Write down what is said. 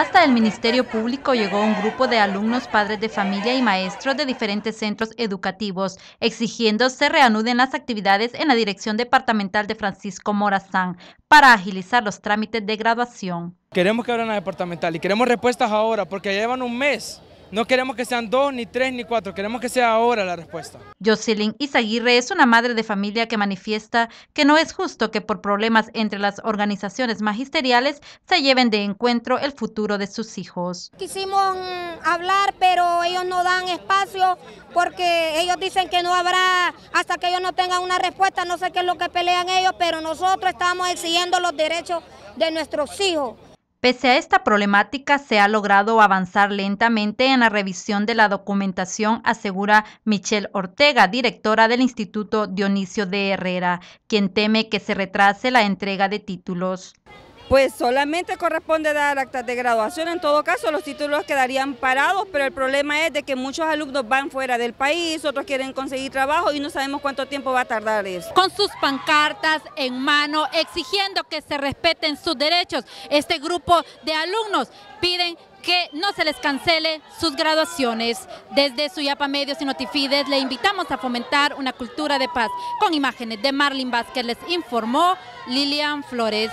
Hasta el Ministerio Público llegó un grupo de alumnos, padres de familia y maestros de diferentes centros educativos, exigiendo se reanuden las actividades en la Dirección Departamental de Francisco Morazán para agilizar los trámites de graduación. Queremos que abran la departamental y queremos respuestas ahora porque ya llevan un mes no queremos que sean dos, ni tres, ni cuatro, queremos que sea ahora la respuesta. Jocelyn Izaguirre es una madre de familia que manifiesta que no es justo que por problemas entre las organizaciones magisteriales se lleven de encuentro el futuro de sus hijos. Quisimos hablar, pero ellos no dan espacio porque ellos dicen que no habrá, hasta que ellos no tengan una respuesta, no sé qué es lo que pelean ellos, pero nosotros estamos exigiendo los derechos de nuestros hijos. Pese a esta problemática, se ha logrado avanzar lentamente en la revisión de la documentación, asegura Michelle Ortega, directora del Instituto Dionisio de Herrera, quien teme que se retrase la entrega de títulos pues solamente corresponde dar actas de graduación, en todo caso los títulos quedarían parados, pero el problema es de que muchos alumnos van fuera del país, otros quieren conseguir trabajo y no sabemos cuánto tiempo va a tardar eso. Con sus pancartas en mano, exigiendo que se respeten sus derechos, este grupo de alumnos piden que no se les cancele sus graduaciones. Desde Suyapa Medios y Notifides le invitamos a fomentar una cultura de paz. Con imágenes de Marlin Vázquez les informó Lilian Flores.